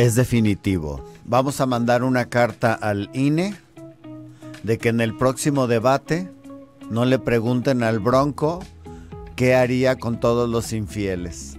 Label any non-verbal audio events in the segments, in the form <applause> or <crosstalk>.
es definitivo. Vamos a mandar una carta al INE de que en el próximo debate no le pregunten al Bronco qué haría con todos los infieles.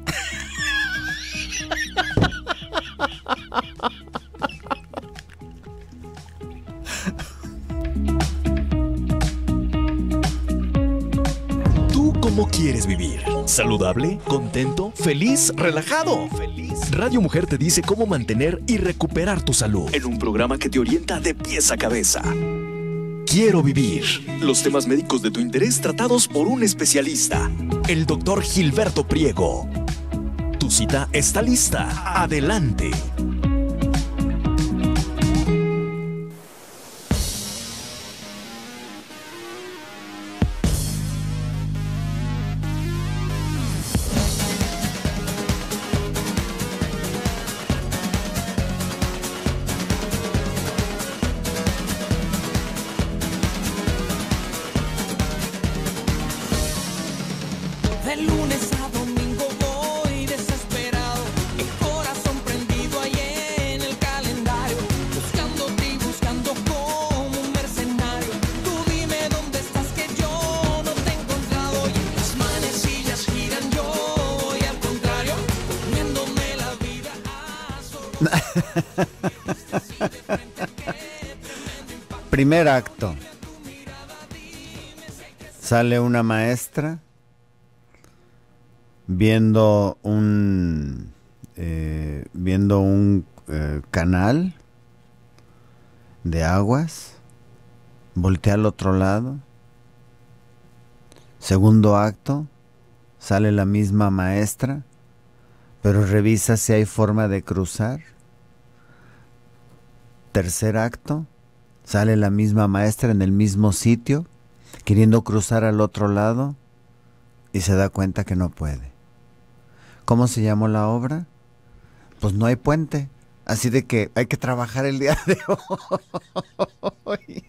¿Saludable? ¿Contento? ¿Feliz? ¿Relajado? Feliz. Radio Mujer te dice cómo mantener y recuperar tu salud en un programa que te orienta de pies a cabeza. Quiero vivir. Los temas médicos de tu interés tratados por un especialista, el doctor Gilberto Priego. Tu cita está lista. Adelante. <laughs> Primer acto. Sale una maestra viendo un eh, viendo un eh, canal de aguas, voltea al otro lado. Segundo acto, sale la misma maestra, pero revisa si hay forma de cruzar tercer acto, sale la misma maestra en el mismo sitio, queriendo cruzar al otro lado, y se da cuenta que no puede. ¿Cómo se llamó la obra? Pues no hay puente, así de que hay que trabajar el día de hoy.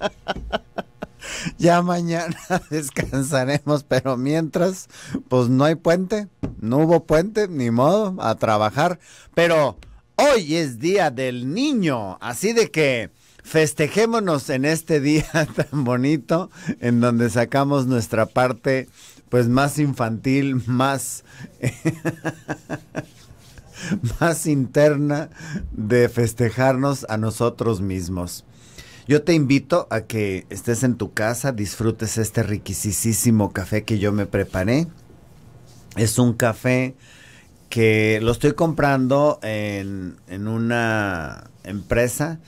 <laughs> Ya mañana <laughs> descansaremos, pero mientras, pues no hay puente, no hubo puente, ni modo, a trabajar. Pero Hoy es Día del Niño, así de que festejémonos en este <laughs> día tan bonito en donde sacamos nuestra parte pues más infantil, más <laughs> más interna de festejarnos a nosotros mismos. Yo te invito a que estés en tu casa, disfrutes este riquisísimo café que yo me preparé. Es un café que lo estoy comprando en, en una empresa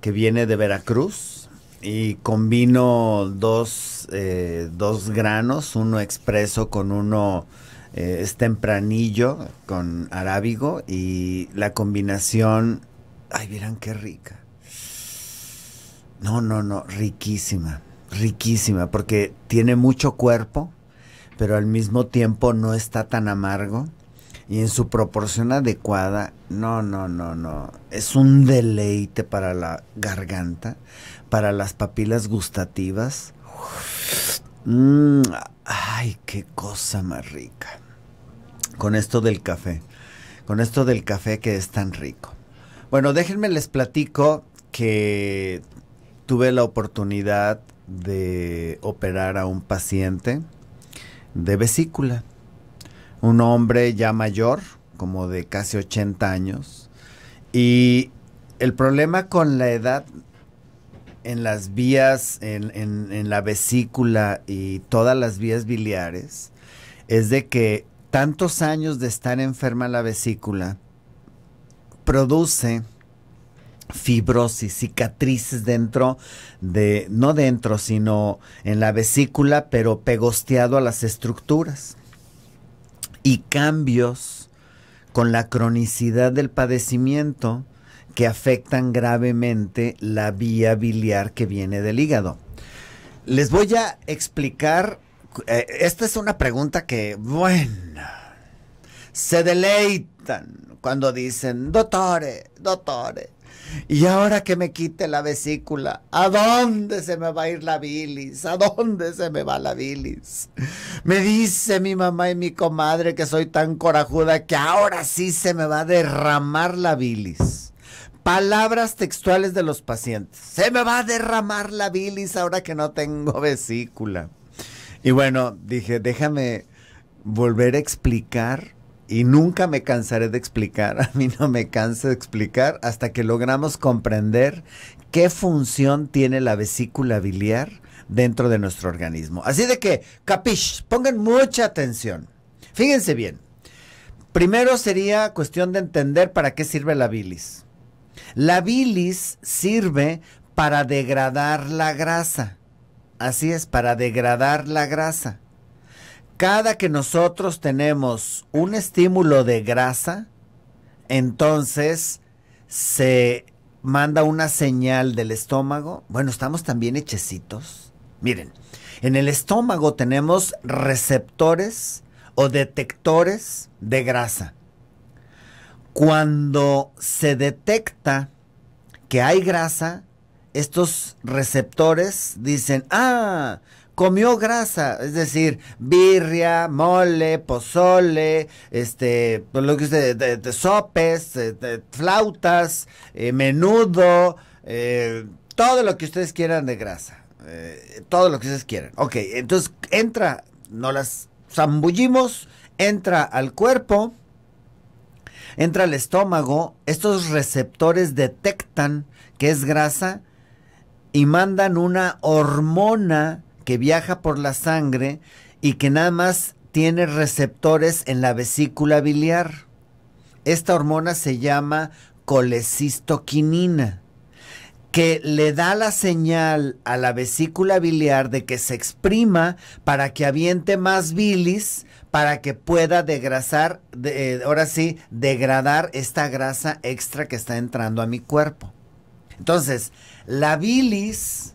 que viene de Veracruz y combino dos, eh, dos granos, uno expreso con uno eh, es tempranillo con arábigo y la combinación, ay, verán qué rica. No, no, no, riquísima, riquísima, porque tiene mucho cuerpo, pero al mismo tiempo no está tan amargo y en su proporción adecuada, no, no, no, no. Es un deleite para la garganta, para las papilas gustativas. Mm, ay, qué cosa más rica. Con esto del café, con esto del café que es tan rico. Bueno, déjenme les platico que tuve la oportunidad de operar a un paciente de vesícula un hombre ya mayor, como de casi 80 años, y el problema con la edad en las vías, en, la vesícula y todas las vías biliares, es de que tantos años de estar enferma la vesícula produce fibrosis, cicatrices dentro de, no dentro, sino en la vesícula, pero pegosteado a las estructuras y cambios con la cronicidad del padecimiento que afectan gravemente la vía biliar que viene del hígado. Les voy a explicar, eh, esta es una pregunta que, bueno, se deleitan cuando dicen, doctores, doctores, y ahora que me quite la vesícula, ¿a dónde se me va a ir la bilis? ¿A dónde se me va la bilis? Me dice mi mamá y mi comadre que soy tan corajuda que ahora sí se me va a derramar la bilis. Palabras textuales de los pacientes. Se me va a derramar la bilis ahora que no tengo vesícula. Y bueno, dije, déjame volver a explicar y nunca me cansaré de explicar, <laughs> a mí no me cansa de explicar hasta que logramos comprender qué función tiene la vesícula biliar dentro de nuestro organismo. Así de que, capish, pongan mucha atención. Fíjense bien. Primero sería cuestión de entender para qué sirve la bilis. La bilis sirve para degradar la grasa. Así es, para degradar la grasa. Cada que nosotros tenemos un estímulo de grasa, entonces se manda una señal del estómago. Bueno, estamos también hechecitos. Miren, en el estómago tenemos receptores o detectores de grasa. Cuando se detecta que hay grasa, estos receptores dicen, ah, comió grasa, es decir, birria, mole, pozole, este, pues, lo que usted, de, sopes, flautas, eh, menudo, eh, todo lo que ustedes quieran de grasa, eh, todo lo que ustedes quieran. Ok, entonces entra, no las zambullimos, entra al cuerpo, entra al estómago, estos receptores detectan que es grasa y mandan una hormona que viaja por la sangre y que nada más tiene receptores en la vesícula biliar. Esta hormona se llama colecistoquinina, que le da la señal a la vesícula biliar de que se exprima para que aviente más bilis, para que pueda degrasar, eh, ahora sí, degradar esta grasa extra que está entrando a mi cuerpo. Entonces, la bilis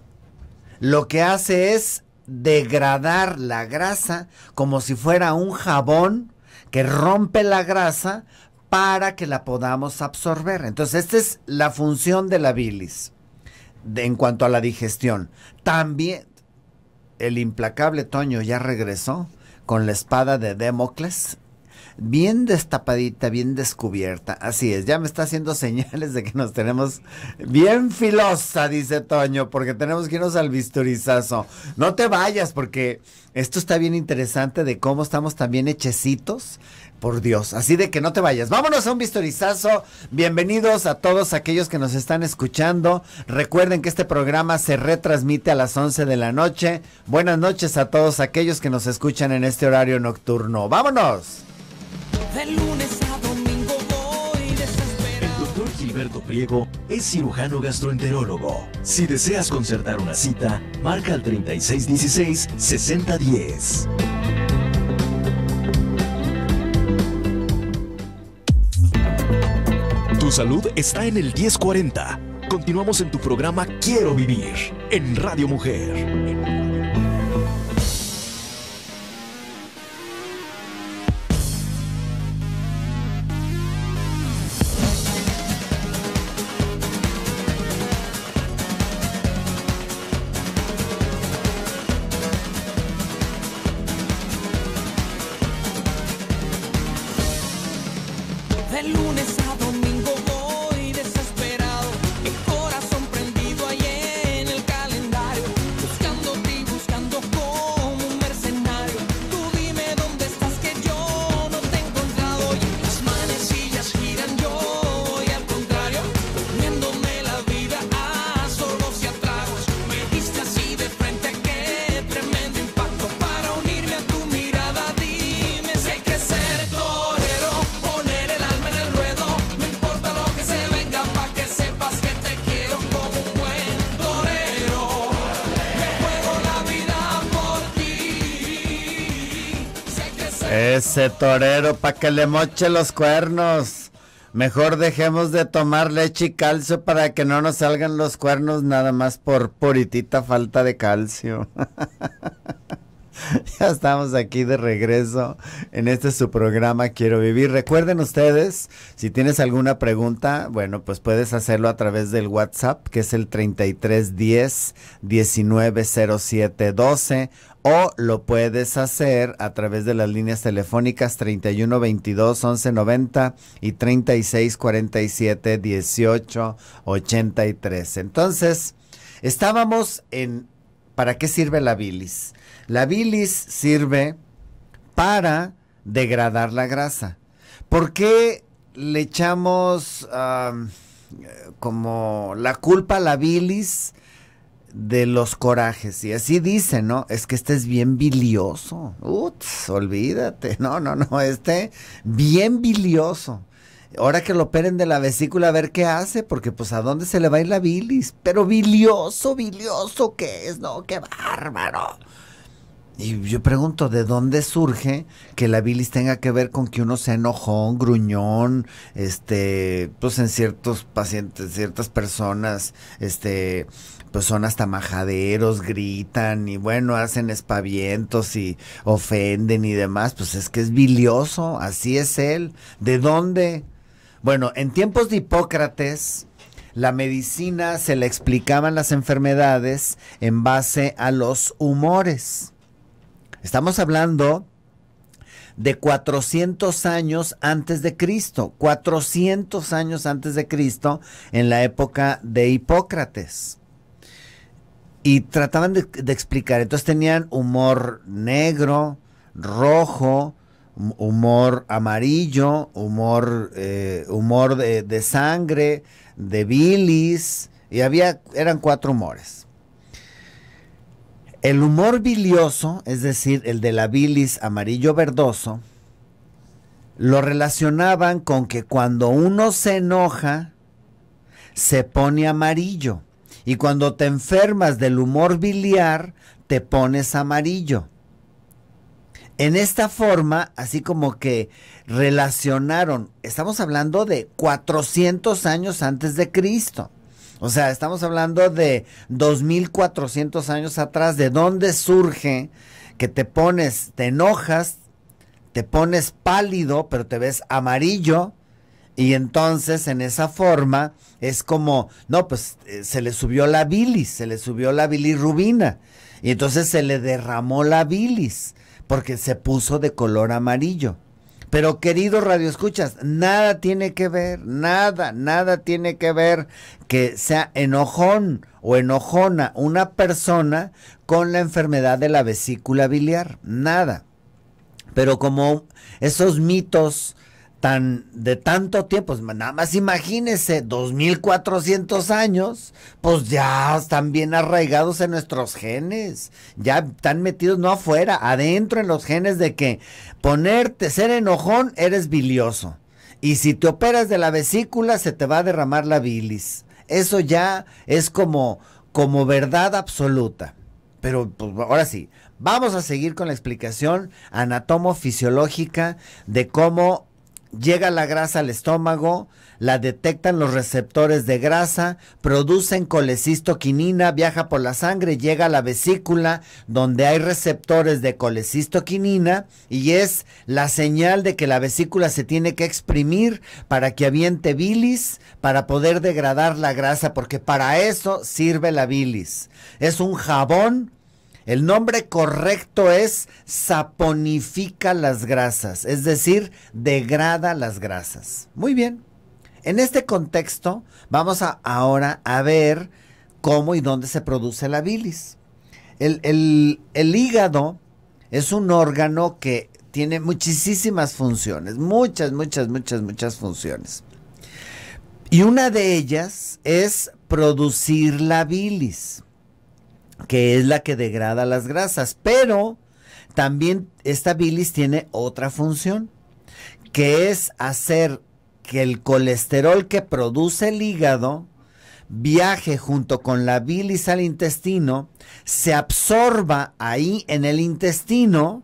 lo que hace es degradar la grasa como si fuera un jabón que rompe la grasa para que la podamos absorber. Entonces, esta es la función de la bilis en cuanto a la digestión. También el implacable Toño ya regresó con la espada de Democles bien destapadita, bien descubierta. Así es, ya me está haciendo <laughs> señales de que nos tenemos bien filosa, dice Toño, porque tenemos que irnos al bisturizazo. No te vayas, porque esto está bien interesante de cómo estamos también hechecitos por Dios. Así de que no te vayas. Vámonos a un vistorizazo. Bienvenidos a todos aquellos que nos están escuchando. Recuerden que este programa se retransmite a las 11 de la noche. Buenas noches a todos aquellos que nos escuchan en este horario nocturno. ¡Vámonos! lunes a domingo voy desesperado. El doctor Gilberto Priego es cirujano gastroenterólogo. Si deseas concertar una cita, marca al 3616-6010. Tu salud está en el 1040. Continuamos en tu programa Quiero Vivir en Radio Mujer. Ese torero, para que le moche los cuernos. Mejor dejemos de tomar leche y calcio para que no nos salgan los cuernos nada más por puritita falta de calcio. <laughs> ya estamos aquí de regreso en este su programa Quiero Vivir. Recuerden ustedes, si tienes alguna pregunta, bueno, pues puedes hacerlo a través del WhatsApp, que es el 3310 190712 o lo puedes hacer a través de las líneas telefónicas 31 22 11 90 y 36 47 18 83. Entonces, estábamos en ¿para qué sirve la bilis? La bilis sirve para degradar la grasa. ¿Por qué le echamos como la culpa a la bilis? de los corajes. Y así dice, ¿no? Es que este es bien bilioso. Ups, olvídate. No, no, no, este bien bilioso. Ahora que lo operen de la vesícula, a ver qué hace, porque pues a dónde se le va a ir la bilis. Pero bilioso, bilioso que es, ¿no? Qué bárbaro. Y yo pregunto, ¿de dónde surge que la bilis tenga que ver con que uno se enojón, gruñón, este, pues en ciertos pacientes, ciertas personas, este, pues son hasta majaderos, gritan y bueno, hacen espavientos y ofenden y demás, pues es que es bilioso, así es él. ¿De dónde? Bueno, en tiempos de Hipócrates, la medicina se le explicaban las enfermedades en base a los humores. Estamos hablando de 400 años antes de Cristo, 400 años antes de Cristo, en la época de Hipócrates. Y trataban de, explicar. Entonces tenían humor negro, rojo, humor amarillo, humor, eh, humor de, de, sangre, de bilis, y había, eran cuatro humores. El humor bilioso, es decir, el de la bilis amarillo verdoso, lo relacionaban con que cuando uno se enoja, se pone amarillo. Y cuando te enfermas del humor biliar, te pones amarillo. En esta forma, así como que relacionaron, estamos hablando de 400 años antes de Cristo. O sea, estamos hablando de 2400 años atrás, de dónde surge que te pones, te enojas, te pones pálido, pero te ves amarillo, y entonces en esa forma es como, no, pues eh, se le subió la bilis, se le subió la bilirrubina. Y entonces se le derramó la bilis porque se puso de color amarillo. Pero querido Radio Escuchas, nada tiene que ver, nada, nada tiene que ver que sea enojón o enojona una persona con la enfermedad de la vesícula biliar, nada. Pero como esos mitos de tanto tiempo, pues, nada más imagínese 2400 años, pues ya están bien arraigados en nuestros genes, ya están metidos no afuera, adentro en los genes de que ponerte ser enojón eres bilioso. Y si te operas de la vesícula se te va a derramar la bilis. Eso ya es como como verdad absoluta. Pero pues, ahora sí, vamos a seguir con la explicación anatomo-fisiológica de cómo Llega la grasa al estómago, la detectan los receptores de grasa, producen colecistoquinina, viaja por la sangre, llega a la vesícula donde hay receptores de colecistoquinina y es la señal de que la vesícula se tiene que exprimir para que aviente bilis, para poder degradar la grasa, porque para eso sirve la bilis. Es un jabón el nombre correcto es saponifica las grasas, es decir, degrada las grasas. Muy bien. En este contexto, vamos ahora a ver cómo y dónde se produce la bilis. El, el hígado es un órgano que tiene muchísimas funciones, muchas, muchas, muchas, muchas funciones. Y una de ellas es producir la bilis que es la que degrada las grasas, pero también esta bilis tiene otra función, que es hacer que el colesterol que produce el hígado viaje junto con la bilis al intestino, se absorba ahí en el intestino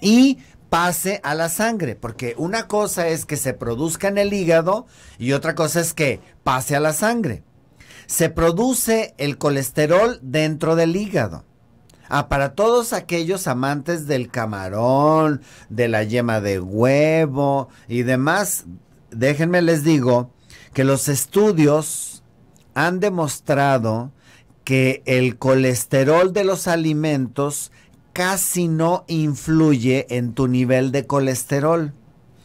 y pase a la sangre, porque una cosa es que se produzca en el hígado y otra cosa es que pase a la sangre se produce el colesterol dentro del hígado. Ah, para todos aquellos amantes del camarón, de la yema de huevo y demás, déjenme les digo que los estudios han demostrado que el colesterol de los alimentos casi no influye en tu nivel de colesterol.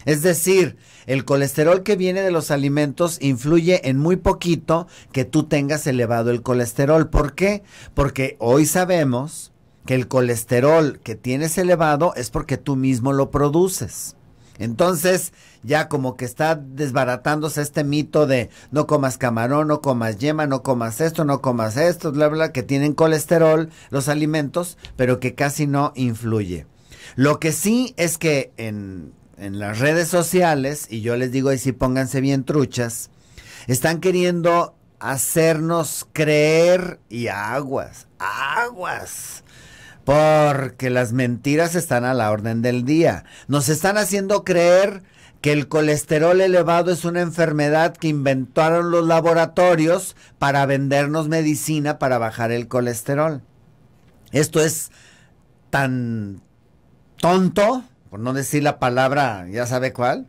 Es decir, el colesterol que viene de los alimentos influye en muy poquito que tú tengas elevado el colesterol. ¿Por qué? Porque hoy sabemos que el colesterol que tienes elevado es porque tú mismo lo produces. Entonces, ya como que está desbaratándose este mito de no comas camarón, no comas yema, no comas esto, no comas esto, bla, bla, que tienen colesterol los alimentos, pero que casi no influye. Lo que sí es que en en las redes sociales, y yo les digo, ahí si pónganse bien truchas, están queriendo hacernos creer y aguas, aguas. Porque las mentiras están a la orden del día. Nos están haciendo creer que el colesterol elevado es una enfermedad que inventaron los laboratorios para vendernos medicina para bajar el colesterol. Esto es tan tonto por no decir la palabra, ya sabe cuál,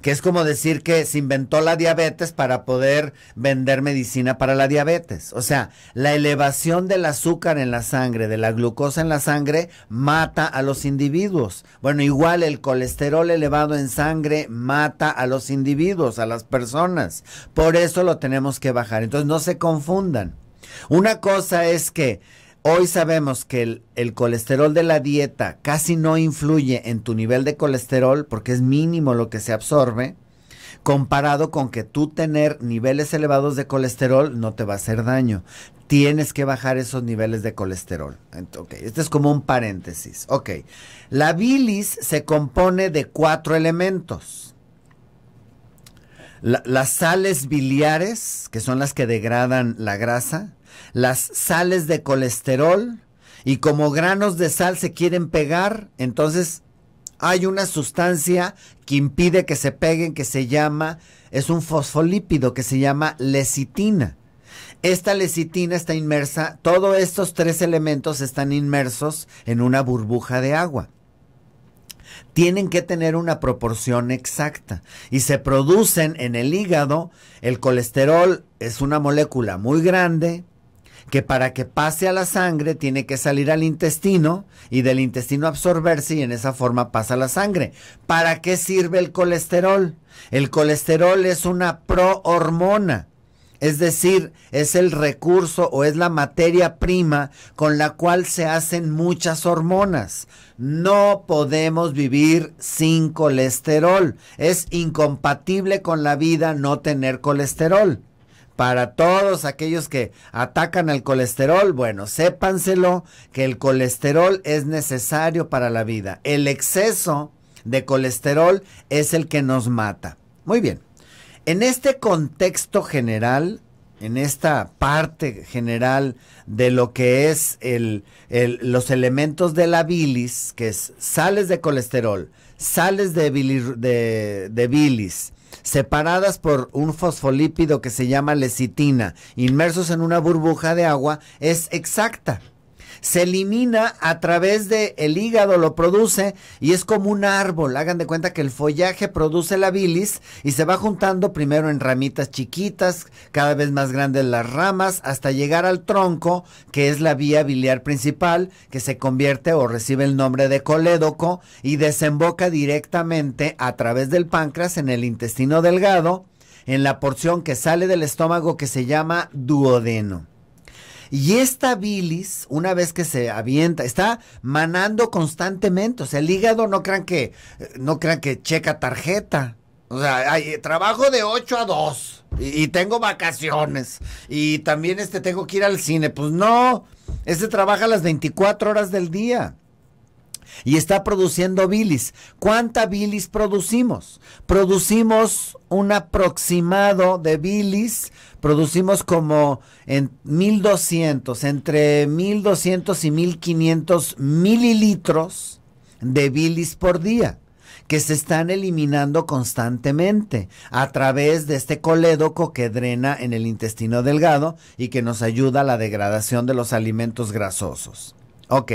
que es como decir que se inventó la diabetes para poder vender medicina para la diabetes. O sea, la elevación del azúcar en la sangre, de la glucosa en la sangre, mata a los individuos. Bueno, igual el colesterol elevado en sangre mata a los individuos, a las personas. Por eso lo tenemos que bajar. Entonces, no se confundan. Una cosa es que Hoy sabemos que el, colesterol de la dieta casi no influye en tu nivel de colesterol porque es mínimo lo que se absorbe, comparado con que tú tener niveles elevados de colesterol no te va a hacer daño. Tienes que bajar esos niveles de colesterol. okay, este es como un paréntesis. Ok, la bilis se compone de cuatro elementos. las sales biliares, que son las que degradan la grasa, las sales de colesterol y como granos de sal se quieren pegar, entonces hay una sustancia que impide que se peguen que se llama, es un fosfolípido que se llama lecitina. Esta lecitina está inmersa, todos estos tres elementos están inmersos en una burbuja de agua. Tienen que tener una proporción exacta y se producen en el hígado. El colesterol es una molécula muy grande, que para que pase a la sangre tiene que salir al intestino y del intestino absorberse y en esa forma pasa la sangre. ¿Para qué sirve el colesterol? El colesterol es una prohormona. Es decir, es el recurso o es la materia prima con la cual se hacen muchas hormonas. No podemos vivir sin colesterol. Es incompatible con la vida no tener colesterol para todos aquellos que atacan al colesterol, bueno, sépanselo que el colesterol es necesario para la vida. El exceso de colesterol es el que nos mata. Muy bien. En este contexto general, en esta parte general de lo que es el, los elementos de la bilis, que es sales de colesterol, sales de bilis, separadas por un fosfolípido que se llama lecitina, inmersos en una burbuja de agua, es exacta se elimina a través del el hígado, lo produce y es como un árbol. Hagan de cuenta que el follaje produce la bilis y se va juntando primero en ramitas chiquitas, cada vez más grandes las ramas, hasta llegar al tronco, que es la vía biliar principal, que se convierte o recibe el nombre de colédoco y desemboca directamente a través del páncreas en el intestino delgado en la porción que sale del estómago que se llama duodeno. Y esta bilis, una vez que se avienta, está manando constantemente. O sea, el hígado no crean que, eh, no crean que checa tarjeta. O sea, hay, eh, trabajo de 8 a 2 y, tengo vacaciones y también este tengo que ir al cine. Pues no, este trabaja las 24 horas del día y está produciendo bilis. ¿Cuánta bilis producimos? Producimos un aproximado de bilis, producimos como en 1200, entre 1200 y 1500 mililitros de bilis por día que se están eliminando constantemente a través de este colédoco que drena en el intestino delgado y que nos ayuda a la degradación de los alimentos grasosos. Ok,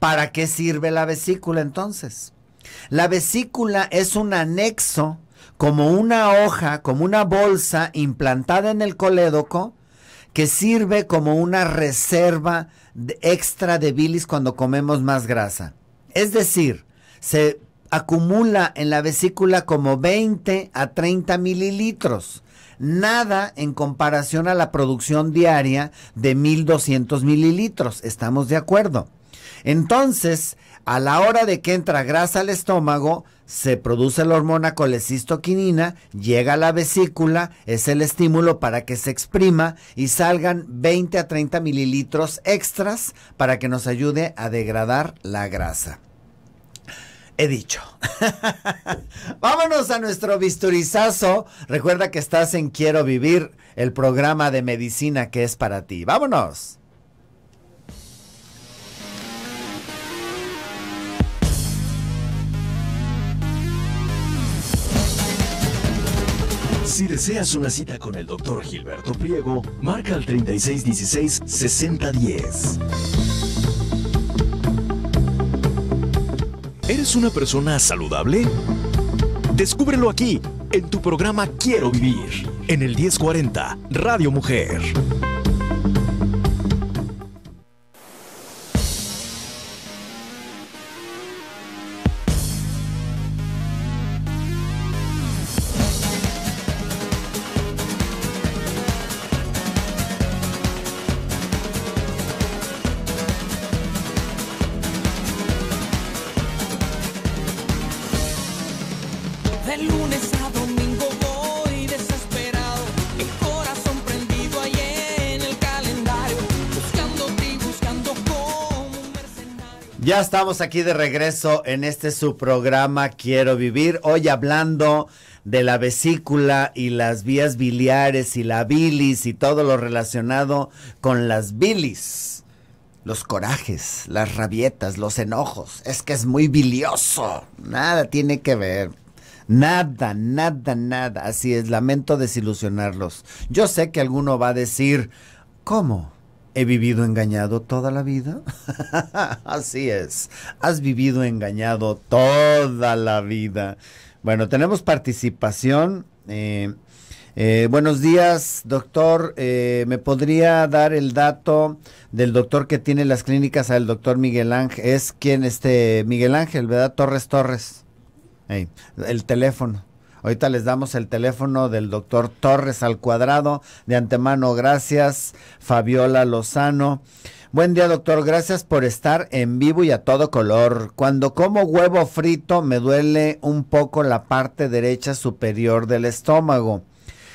¿para qué sirve la vesícula entonces? La vesícula es un anexo, como una hoja, como una bolsa implantada en el colédoco, que sirve como una reserva extra de bilis cuando comemos más grasa. Es decir, se acumula en la vesícula como 20 a 30 mililitros nada en comparación a la producción diaria de 1200 mililitros. ¿Estamos de acuerdo? Entonces, a la hora de que entra grasa al estómago, se produce la hormona colecistoquinina, llega a la vesícula, es el estímulo para que se exprima y salgan 20 a 30 mililitros extras para que nos ayude a degradar la grasa he dicho. <laughs> Vámonos a nuestro bisturizazo. Recuerda que estás en Quiero Vivir, el programa de medicina que es para ti. Vámonos. Si deseas una cita con el doctor Gilberto Priego, marca al 3616-6010. ¿Eres una persona saludable? Descúbrelo aquí, en tu programa Quiero Vivir, en el 1040, Radio Mujer. Ya estamos aquí de regreso en este su programa Quiero Vivir. Hoy hablando de la vesícula y las vías biliares y la bilis y todo lo relacionado con las bilis. Los corajes, las rabietas, los enojos. Es que es muy bilioso. Nada tiene que ver. Nada, nada, nada. Así es, lamento desilusionarlos. Yo sé que alguno va a decir, ¿cómo? ¿He vivido engañado toda la vida? <laughs> Así es. Has vivido engañado toda la vida. Bueno, tenemos participación. Eh, eh, buenos días, doctor. Eh, ¿Me podría dar el dato del doctor que tiene las clínicas al doctor Miguel Ángel? Es quien este Miguel Ángel, ¿verdad? Torres Torres. el teléfono. Ahorita les damos el teléfono del doctor Torres al cuadrado. De antemano, gracias. Fabiola Lozano. Buen día, doctor. Gracias por estar en vivo y a todo color. Cuando como huevo frito me duele un poco la parte derecha superior del estómago.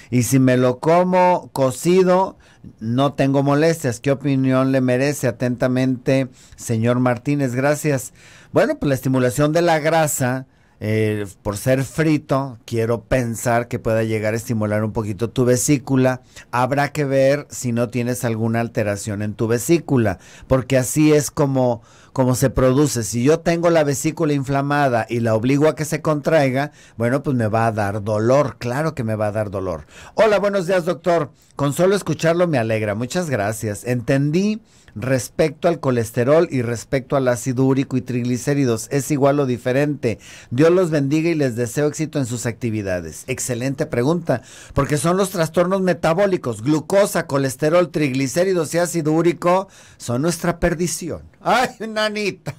Y si me lo como cocido, no tengo molestias. ¿Qué opinión le merece? Atentamente, señor Martínez. Gracias. Bueno, pues la estimulación de la grasa eh, por ser frito, quiero pensar que pueda llegar a estimular un poquito tu vesícula. Habrá que ver si no tienes alguna alteración en tu vesícula, porque así es como como se produce. Si yo tengo la vesícula inflamada y la obligo a que se contraiga, bueno, pues me va a dar dolor, claro que me va a dar dolor. Hola, buenos días doctor. Con solo escucharlo me alegra, muchas gracias. Entendí respecto al colesterol y respecto al ácido úrico y triglicéridos. ¿Es igual o diferente? Dios los bendiga y les deseo éxito en sus actividades. Excelente pregunta, porque son los trastornos metabólicos. Glucosa, colesterol, triglicéridos y ácido úrico son nuestra perdición. <laughs> ¡Ay, nanita.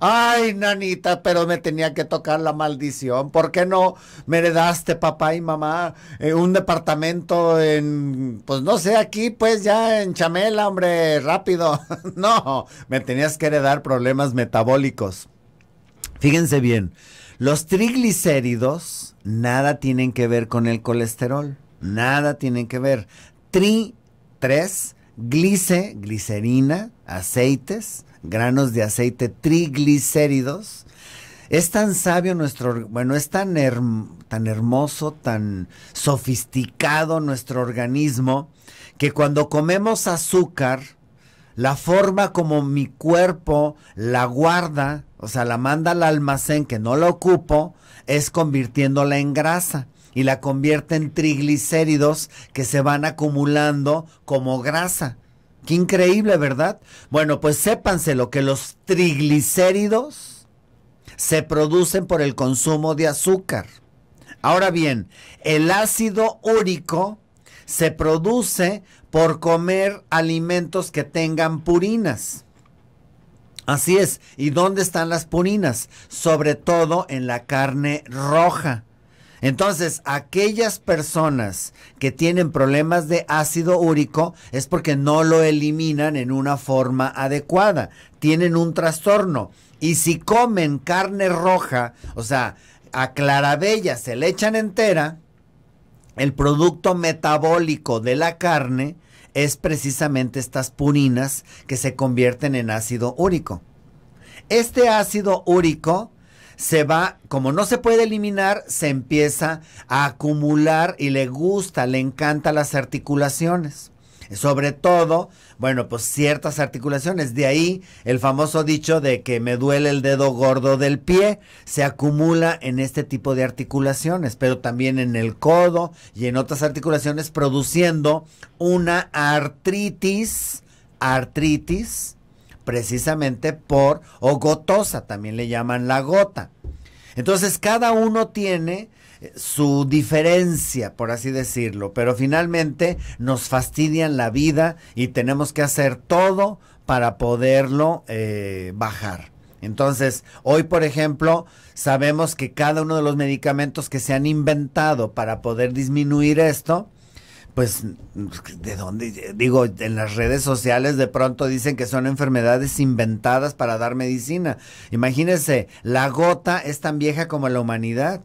Ay, nanita, pero me tenía que tocar la maldición. ¿Por qué no me heredaste, papá y mamá, eh, un departamento en, pues no sé, aquí, pues ya en Chamela, hombre, rápido? <laughs> no, me tenías que heredar problemas metabólicos. Fíjense bien, los triglicéridos nada tienen que ver con el colesterol. Nada tienen que ver. Tri, tres, glice, glicerina, aceites granos de aceite, triglicéridos. Es tan sabio nuestro, bueno, es tan, tan hermoso, tan sofisticado nuestro organismo, que cuando comemos azúcar, la forma como mi cuerpo la guarda, o sea, la manda al almacén que no la ocupo, es convirtiéndola en grasa y la convierte en triglicéridos que se van acumulando como grasa. Qué increíble, ¿verdad? Bueno, pues sépanse lo que los triglicéridos se producen por el consumo de azúcar. Ahora bien, el ácido úrico se produce por comer alimentos que tengan purinas. Así es. ¿Y dónde están las purinas? Sobre todo en la carne roja. Entonces, aquellas personas que tienen problemas de ácido úrico es porque no lo eliminan en una forma adecuada, tienen un trastorno. Y si comen carne roja, o sea, a clarabella se le echan entera, el producto metabólico de la carne es precisamente estas purinas que se convierten en ácido úrico. Este ácido úrico se va, como no se puede eliminar, se empieza a acumular y le gusta, le encanta las articulaciones. Sobre todo, bueno, pues ciertas articulaciones. De ahí el famoso dicho de que me duele el dedo gordo del pie. Se acumula en este tipo de articulaciones, pero también en el codo y en otras articulaciones, produciendo una artritis, artritis precisamente por, o gotosa, también le llaman la gota. Entonces cada uno tiene eh, su diferencia, por así decirlo, pero finalmente nos fastidian la vida y tenemos que hacer todo para poderlo eh, bajar. Entonces, hoy, por ejemplo, sabemos que cada uno de los medicamentos que se han inventado para poder disminuir esto, pues, ¿de dónde? Digo, en las redes sociales de pronto dicen que son enfermedades inventadas para dar medicina. Imagínense, la gota es tan vieja como la humanidad.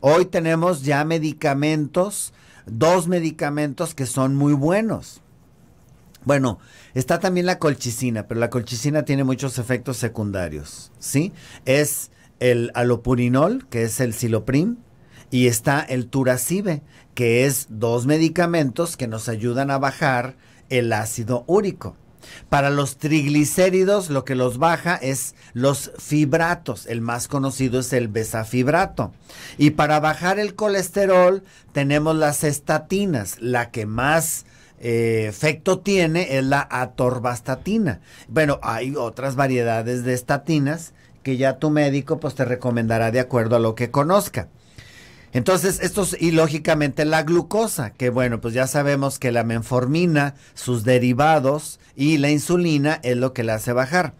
Hoy tenemos ya medicamentos, dos medicamentos que son muy buenos. Bueno, está también la colchicina, pero la colchicina tiene muchos efectos secundarios, ¿sí? Es el alopurinol, que es el siloprim, y está el Turacibe, que es dos medicamentos que nos ayudan a bajar el ácido úrico. Para los triglicéridos lo que los baja es los fibratos, el más conocido es el besafibrato. Y para bajar el colesterol tenemos las estatinas, la que más eh, efecto tiene es la atorvastatina. Bueno, hay otras variedades de estatinas que ya tu médico pues te recomendará de acuerdo a lo que conozca. Entonces, es, y lógicamente la glucosa, que bueno, pues ya sabemos que la menformina, sus derivados y la insulina es lo que la hace bajar.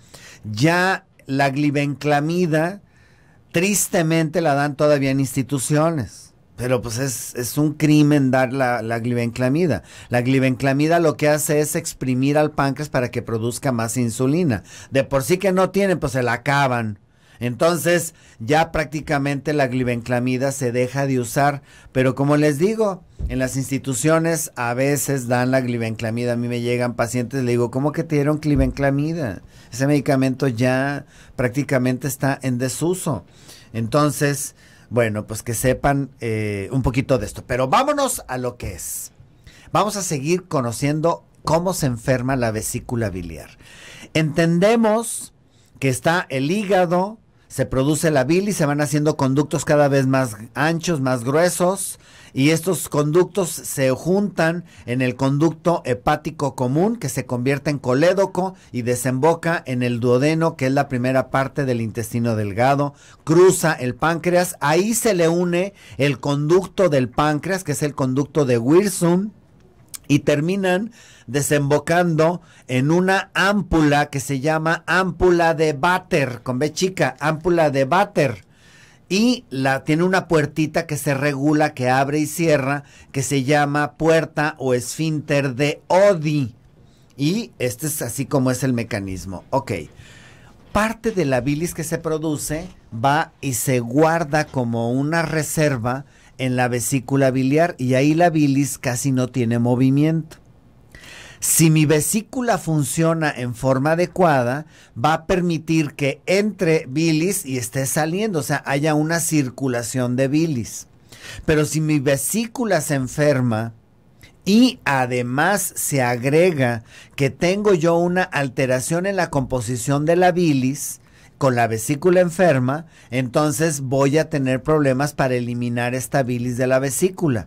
Ya la glibenclamida, tristemente la dan todavía en instituciones. Pero pues es, un crimen dar la, la, glibenclamida. La glibenclamida lo que hace es exprimir al páncreas para que produzca más insulina. De por sí que no tienen, pues se la acaban entonces ya prácticamente la glibenclamida se deja de usar, pero como les digo, en las instituciones a veces dan la glibenclamida. A mí me llegan pacientes, le digo, ¿cómo que te dieron glibenclamida? Ese medicamento ya prácticamente está en desuso. Entonces, bueno, pues que sepan eh, un poquito de esto. Pero vámonos a lo que es. Vamos a seguir conociendo cómo se enferma la vesícula biliar. Entendemos que está el hígado, se produce la bilis, se van haciendo conductos cada vez más anchos, más gruesos, y estos conductos se juntan en el conducto hepático común que se convierte en colédoco y desemboca en el duodeno, que es la primera parte del intestino delgado, cruza el páncreas, ahí se le une el conducto del páncreas, que es el conducto de Wilson, y terminan desembocando en una ámpula que se llama ámpula de váter, con B chica, ámpula de váter. Y la, tiene una puertita que se regula, que abre y cierra, que se llama puerta o esfínter de Odi. Y este es así como es el mecanismo. Ok. Parte de la bilis que se produce va y se guarda como una reserva en la vesícula biliar y ahí la bilis casi no tiene movimiento. Si mi vesícula funciona en forma adecuada, va a permitir que entre bilis y esté saliendo, o sea, haya una circulación de bilis. Pero si mi vesícula se enferma y además se agrega que tengo yo una alteración en la composición de la bilis, con la vesícula enferma, entonces voy a tener problemas para eliminar esta bilis de la vesícula.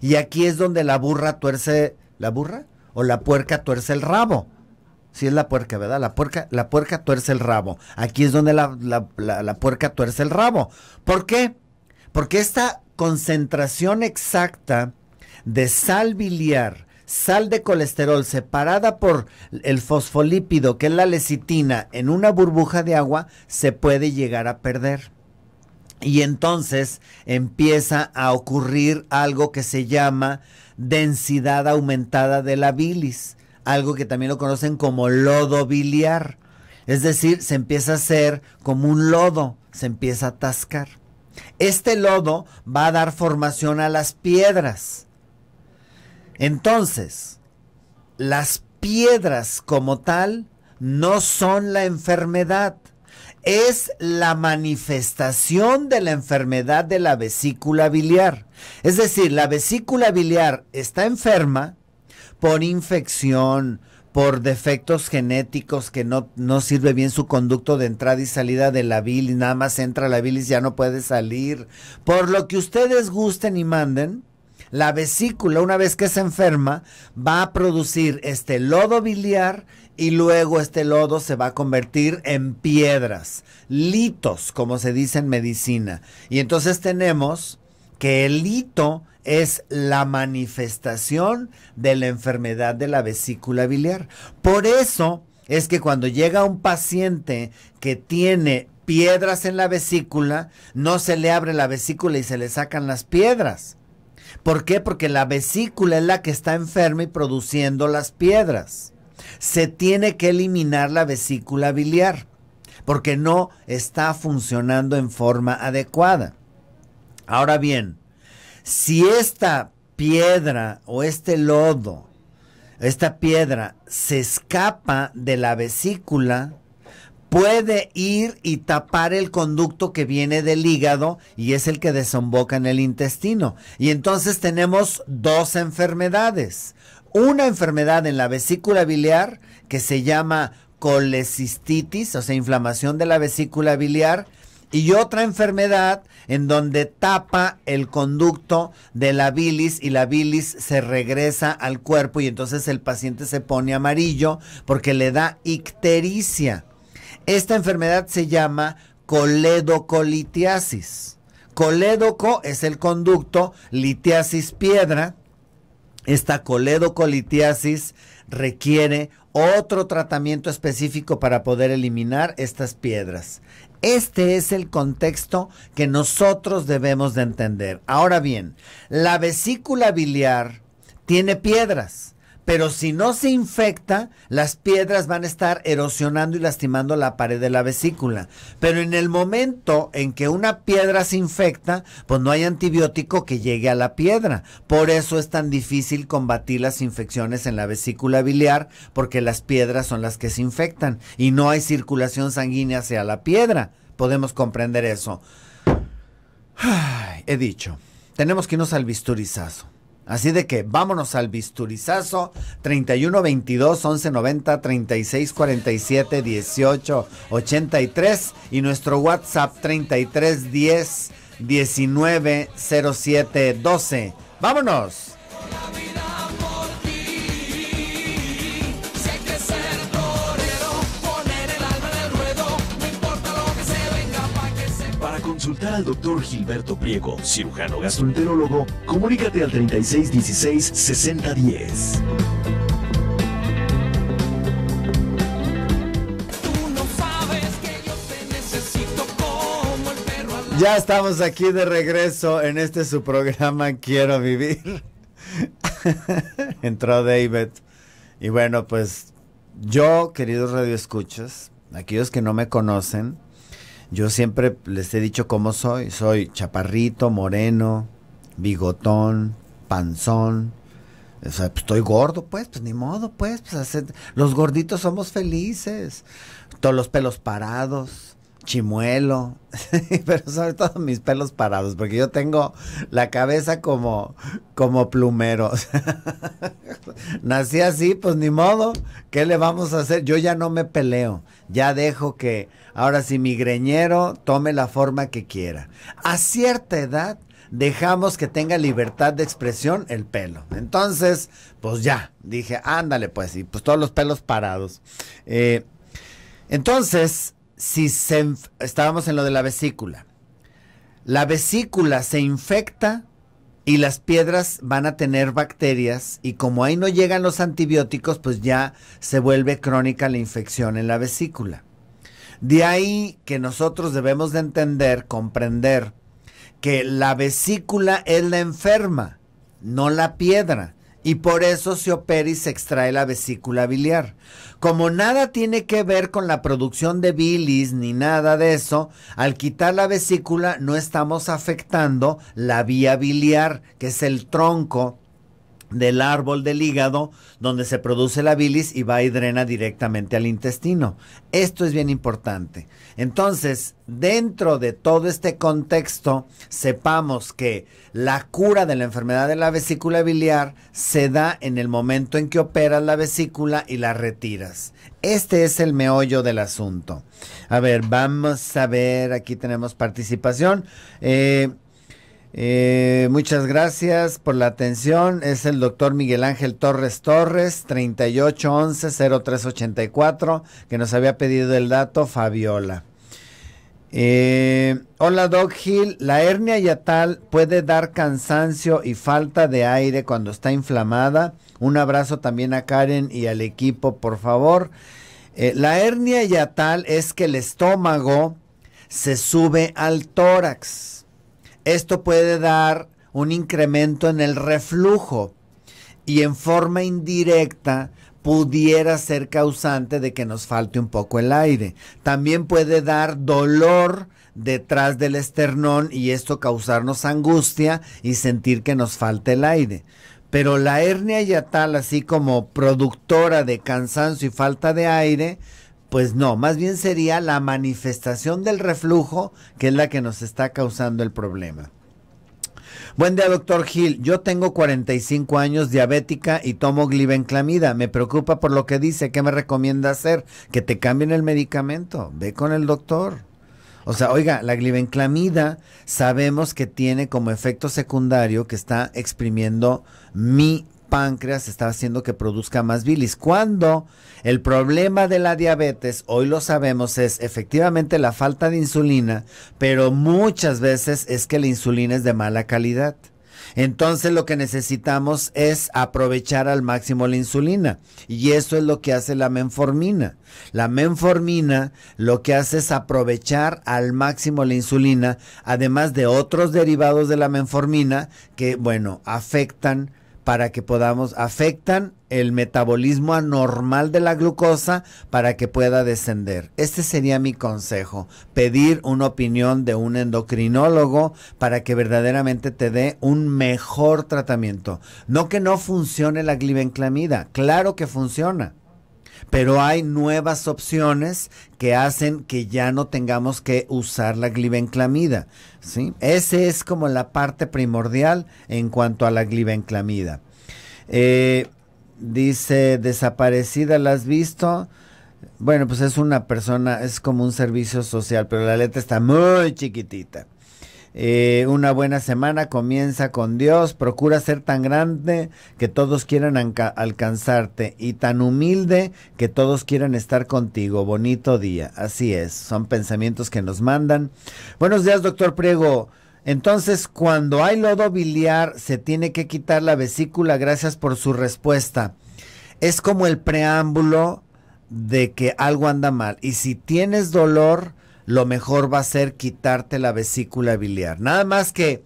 Y aquí es donde la burra tuerce, ¿la burra? O la puerca tuerce el rabo. Si sí es la puerca, ¿verdad? La puerca, la puerca tuerce el rabo. Aquí es donde la puerca tuerce el rabo. ¿Por qué? Porque esta concentración exacta de sal biliar sal de colesterol separada por el fosfolípido, que es la lecitina, en una burbuja de agua, se puede llegar a perder. Y entonces empieza a ocurrir algo que se llama densidad aumentada de la bilis, algo que también lo conocen como lodo biliar. Es decir, se empieza a hacer como un lodo, se empieza a atascar. Este lodo va a dar formación a las piedras. Entonces, las piedras como tal no son la enfermedad, es la manifestación de la enfermedad de la vesícula biliar. Es decir, la vesícula biliar está enferma por infección, por defectos genéticos que no, sirve bien su conducto de entrada y salida de la bilis, nada más entra la bilis, ya no puede salir. Por lo que ustedes gusten y manden, la vesícula, una vez que se enferma, va a producir este lodo biliar y luego este lodo se va a convertir en piedras, litos, como se dice en medicina. Y entonces tenemos que el lito es la manifestación de la enfermedad de la vesícula biliar. Por eso es que cuando llega un paciente que tiene piedras en la vesícula, no se le abre la vesícula y se le sacan las piedras. ¿Por qué? Porque la vesícula es la que está enferma y produciendo las piedras. Se tiene que eliminar la vesícula biliar porque no está funcionando en forma adecuada. Ahora bien, si esta piedra o este lodo, esta piedra se escapa de la vesícula, puede ir y tapar el conducto que viene del hígado y es el que desemboca en el intestino. Y entonces tenemos dos enfermedades. Una enfermedad en la vesícula biliar que se llama colecistitis, o sea, inflamación de la vesícula biliar, y otra enfermedad en donde tapa el conducto de la bilis y la bilis se regresa al cuerpo y entonces el paciente se pone amarillo porque le da ictericia. Esta enfermedad se llama coledocolitiasis. Coledoco es el conducto, litiasis piedra. Esta coledocolitiasis requiere otro tratamiento específico para poder eliminar estas piedras. Este es el contexto que nosotros debemos de entender. Ahora bien, la vesícula biliar tiene piedras. Pero si no se infecta, las piedras van a estar erosionando y lastimando la pared de la vesícula. Pero en el momento en que una piedra se infecta, pues no hay antibiótico que llegue a la piedra. Por eso es tan difícil combatir las infecciones en la vesícula biliar, porque las piedras son las que se infectan y no hay circulación sanguínea hacia la piedra. Podemos comprender eso. he dicho, tenemos que irnos al bisturizazo. Así de que vámonos al bisturizazo 31 22 11 90 36 47 18 83 y nuestro WhatsApp 33 10 19 07 12. ¡Vámonos! al doctor Gilberto Priego, cirujano gastroenterólogo, comunícate al 3616 6010. Ya estamos aquí de regreso en este su programa Quiero Vivir. <laughs> Entró David. Y bueno, pues yo, queridos radioescuchas, aquellos que no me conocen, yo siempre les he dicho cómo soy. Soy chaparrito, moreno, bigotón, panzón. Pues, estoy gordo, pues, pues ni modo, pues. pues los gorditos somos felices. Todos los pelos parados, chimuelo. <laughs> Pero sobre todo mis pelos parados, porque yo tengo la cabeza como, como plumero. <laughs> Nací así, pues ni modo. ¿Qué le vamos a hacer? Yo ya no me peleo. Ya dejo que Ahora si greñero, tome la forma que quiera. A cierta edad dejamos que tenga libertad de expresión el pelo. Entonces, pues ya, dije, ándale pues, y pues todos los pelos parados. Eh, entonces, si se, estábamos en lo de la vesícula, la vesícula se infecta y las piedras van a tener bacterias y como ahí no llegan los antibióticos, pues ya se vuelve crónica la infección en la vesícula. De ahí que nosotros debemos de entender, comprender que la vesícula es la enferma, no la piedra. Y por eso se opera y se extrae la vesícula biliar. Como nada tiene que ver con la producción de bilis ni nada de eso, al quitar la vesícula no estamos afectando la vía biliar, que es el tronco del árbol del hígado donde se produce la bilis y va y drena directamente al intestino. Esto es bien importante. Entonces, dentro de todo este contexto, sepamos que la cura de la enfermedad de la vesícula biliar se da en el momento en que operas la vesícula y la retiras. Este es el meollo del asunto. A ver, vamos a ver, aquí tenemos participación. Eh, eh, muchas gracias por la atención. Es el doctor Miguel Ángel Torres Torres, 3811-0384, que nos había pedido el dato Fabiola. Eh, hola Doc Hill, la hernia yatal puede dar cansancio y falta de aire cuando está inflamada. Un abrazo también a Karen y al equipo, por favor. Eh, la hernia yatal es que el estómago se sube al tórax. Esto puede dar un incremento en el reflujo y en forma indirecta pudiera ser causante de que nos falte un poco el aire. También puede dar dolor detrás del esternón y esto causarnos angustia y sentir que nos falta el aire. Pero la hernia yatal, así como productora de cansancio y falta de aire, pues no, más bien sería la manifestación del reflujo que es la que nos está causando el problema. Buen día, doctor Gil. Yo tengo 45 años, diabética y tomo glibenclamida. Me preocupa por lo que dice. ¿Qué me recomienda hacer? Que te cambien el medicamento. Ve con el doctor. O sea, oiga, la glibenclamida sabemos que tiene como efecto secundario que está exprimiendo mi páncreas está haciendo que produzca más bilis. Cuando el problema de la diabetes, hoy lo sabemos, es efectivamente la falta de insulina, pero muchas veces es que la insulina es de mala calidad. Entonces lo que necesitamos es aprovechar al máximo la insulina y eso es lo que hace la menformina. La menformina lo que hace es aprovechar al máximo la insulina, además de otros derivados de la menformina que, bueno, afectan para que podamos, afectan el metabolismo anormal de la glucosa para que pueda descender. Este sería mi consejo, pedir una opinión de un endocrinólogo para que verdaderamente te dé un mejor tratamiento. No que no funcione la glibenclamida, claro que funciona pero hay nuevas opciones que hacen que ya no tengamos que usar la glibenclamida. ¿sí? Esa es como la parte primordial en cuanto a la glibenclamida. Eh, dice, desaparecida, ¿la has visto? Bueno, pues es una persona, es como un servicio social, pero la letra está muy chiquitita. Eh, una buena semana comienza con Dios. Procura ser tan grande que todos quieran alcanzarte y tan humilde que todos quieran estar contigo. Bonito día. Así es. Son pensamientos que nos mandan. Buenos días, doctor Priego. Entonces, cuando hay lodo biliar, se tiene que quitar la vesícula. Gracias por su respuesta. Es como el preámbulo de que algo anda mal. Y si tienes dolor, lo mejor va a ser quitarte la vesícula biliar. Nada más que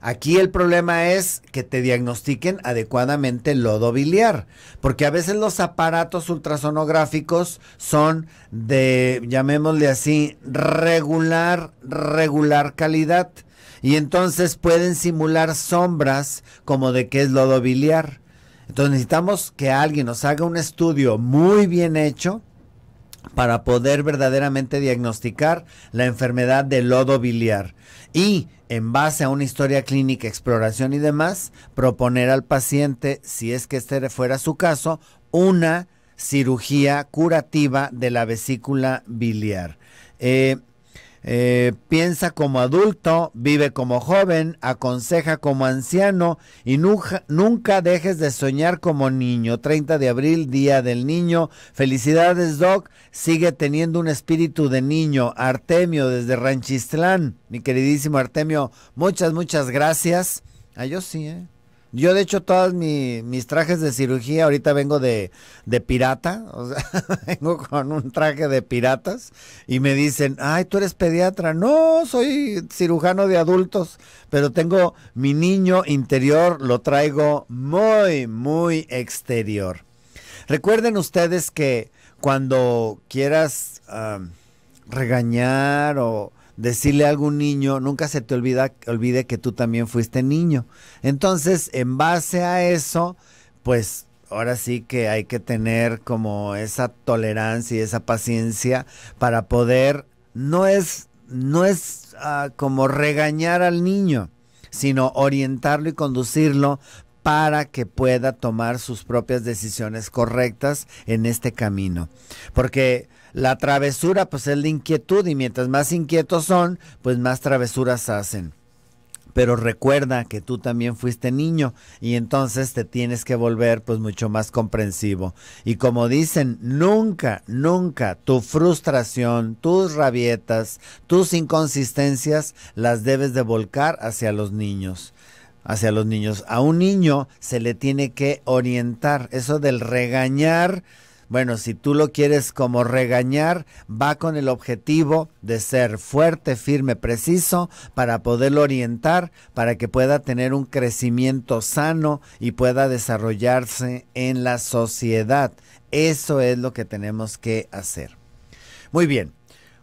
aquí el problema es que te diagnostiquen adecuadamente el lodo biliar, porque a veces los aparatos ultrasonográficos son de, llamémosle así, regular, regular calidad. Y entonces pueden simular sombras como de que es lodo biliar. Entonces necesitamos que alguien nos haga un estudio muy bien hecho para poder verdaderamente diagnosticar la enfermedad del lodo biliar y en base a una historia clínica, exploración y demás, proponer al paciente, si es que este fuera su caso, una cirugía curativa de la vesícula biliar. Eh, eh, piensa como adulto, vive como joven, aconseja como anciano y nunca, dejes de soñar como niño. 30 de abril, Día del Niño. Felicidades, Doc. Sigue teniendo un espíritu de niño. Artemio, desde Ranchistlán, Mi queridísimo Artemio, muchas, muchas gracias. A ah, yo sí, ¿eh? Yo, de hecho, todos mis trajes de cirugía, ahorita vengo de, pirata, o sea, <laughs> vengo con un traje de piratas y me dicen, ay, tú eres pediatra. No, soy cirujano de adultos, pero tengo mi niño interior, lo traigo muy, muy exterior. Recuerden ustedes que cuando quieras ah, regañar o decirle a algún niño, nunca se te olvida, olvide que tú también fuiste niño. Entonces, en base a eso, pues ahora sí que hay que tener como esa tolerancia y esa paciencia para poder, no es, no es ah, como regañar al niño, sino orientarlo y conducirlo para que pueda tomar sus propias decisiones correctas en este camino. Porque la travesura pues es la inquietud y mientras más inquietos son, pues más travesuras hacen. Pero recuerda que tú también fuiste niño y entonces te tienes que volver pues mucho más comprensivo. Y como dicen, nunca, nunca tu frustración, tus rabietas, tus inconsistencias las debes de volcar hacia los niños hacia los niños. A un niño se le tiene que orientar. Eso del regañar, bueno, si tú lo quieres como regañar, va con el objetivo de ser fuerte, firme, preciso, para poderlo orientar, para que pueda tener un crecimiento sano y pueda desarrollarse en la sociedad. Eso es lo que tenemos que hacer. Muy bien,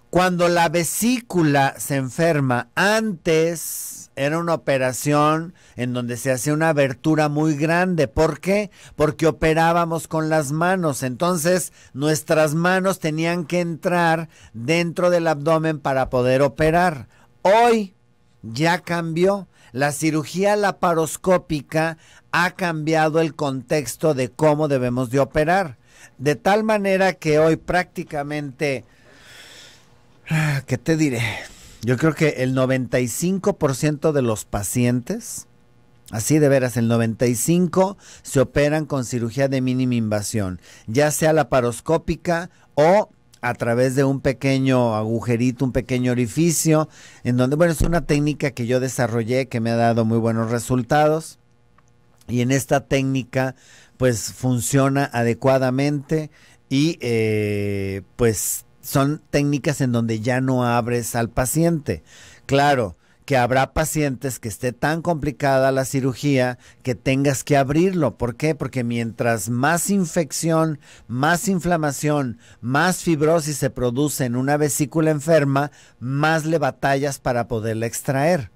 cuando la vesícula se enferma antes era una operación en donde se hacía una abertura muy grande. ¿Por qué? Porque operábamos con las manos. Entonces nuestras manos tenían que entrar dentro del abdomen para poder operar. Hoy ya cambió. La cirugía laparoscópica ha cambiado el contexto de cómo debemos de operar. De tal manera que hoy prácticamente... Ah, ¿Qué te diré? Yo creo que el 95% de los pacientes, así de veras, el 95% se operan con cirugía de mínima invasión, ya sea laparoscópica o a través de un pequeño agujerito, un pequeño orificio, en donde, bueno, es una técnica que yo desarrollé que me ha dado muy buenos resultados. Y en esta técnica, pues funciona adecuadamente y eh, pues son técnicas en donde ya no abres al paciente. Claro, que habrá pacientes que esté tan complicada la cirugía que tengas que abrirlo. ¿Por qué? Porque mientras más infección, más inflamación, más fibrosis se produce en una vesícula enferma, más le batallas para poderla extraer.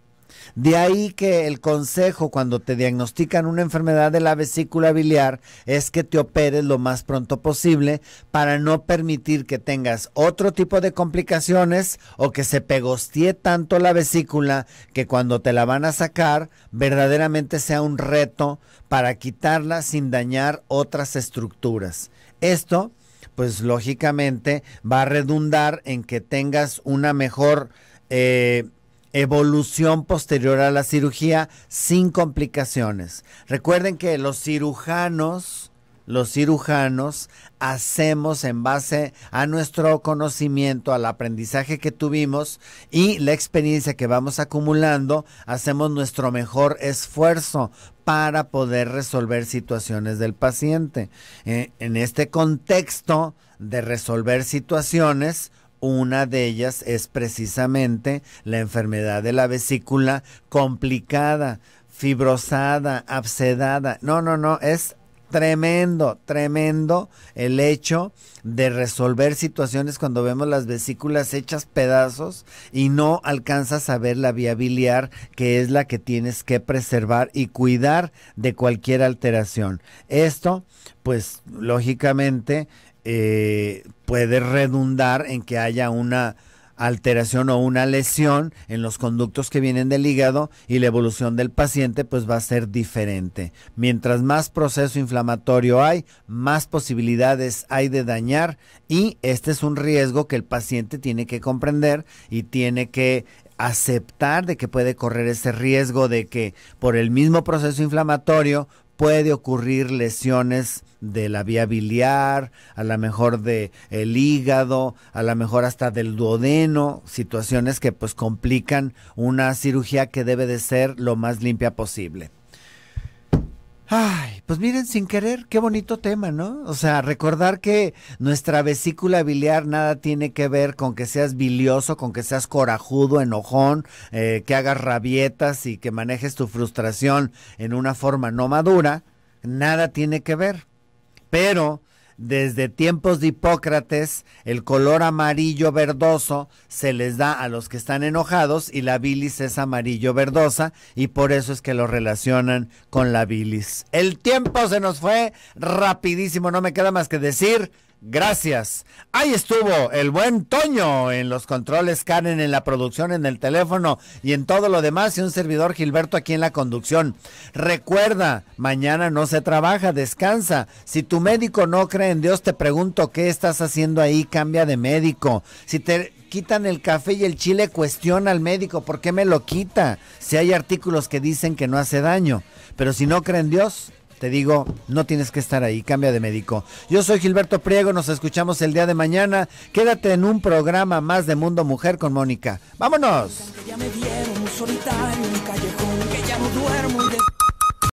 De ahí que el consejo cuando te diagnostican una enfermedad de la vesícula biliar es que te operes lo más pronto posible para no permitir que tengas otro tipo de complicaciones o que se pegostee tanto la vesícula que cuando te la van a sacar verdaderamente sea un reto para quitarla sin dañar otras estructuras. Esto pues lógicamente va a redundar en que tengas una mejor eh, evolución posterior a la cirugía sin complicaciones. Recuerden que los cirujanos, los cirujanos hacemos en base a nuestro conocimiento, al aprendizaje que tuvimos y la experiencia que vamos acumulando, hacemos nuestro mejor esfuerzo para poder resolver situaciones del paciente. Eh, en este contexto de resolver situaciones, una de ellas es precisamente la enfermedad de la vesícula complicada, fibrosada, absedada. No, no, no, es tremendo, tremendo el hecho de resolver situaciones cuando vemos las vesículas hechas pedazos y no alcanzas a ver la vía biliar que es la que tienes que preservar y cuidar de cualquier alteración. Esto, pues lógicamente, eh, puede redundar en que haya una alteración o una lesión en los conductos que vienen del hígado y la evolución del paciente pues va a ser diferente. Mientras más proceso inflamatorio hay, más posibilidades hay de dañar y este es un riesgo que el paciente tiene que comprender y tiene que aceptar de que puede correr ese riesgo de que por el mismo proceso inflamatorio puede ocurrir lesiones de la vía biliar, a lo mejor de el hígado, a lo mejor hasta del duodeno, situaciones que pues complican una cirugía que debe de ser lo más limpia posible. Ay, pues miren, sin querer, qué bonito tema, ¿no? O sea, recordar que nuestra vesícula biliar nada tiene que ver con que seas bilioso, con que seas corajudo, enojón, eh, que hagas rabietas y que manejes tu frustración en una forma no madura, nada tiene que ver pero desde tiempos de Hipócrates, el color amarillo verdoso se les da a los que están enojados y la bilis es amarillo verdosa y por eso es que lo relacionan con la bilis. El tiempo se nos fue rapidísimo, no me queda más que decir Gracias. Ahí estuvo el buen Toño en los controles, Karen en la producción, en el teléfono y en todo lo demás y un servidor Gilberto aquí en la conducción. Recuerda, mañana no se trabaja, descansa. Si tu médico no cree en Dios, te pregunto qué estás haciendo ahí, cambia de médico. Si te quitan el café y el chile, cuestiona al médico, ¿por qué me lo quita? Si hay artículos que dicen que no hace daño, pero si no cree en Dios, te digo, no tienes que estar ahí, cambia de médico. Yo soy Gilberto Priego, nos escuchamos el día de mañana. Quédate en un programa más de Mundo Mujer con Mónica. ¡Vámonos!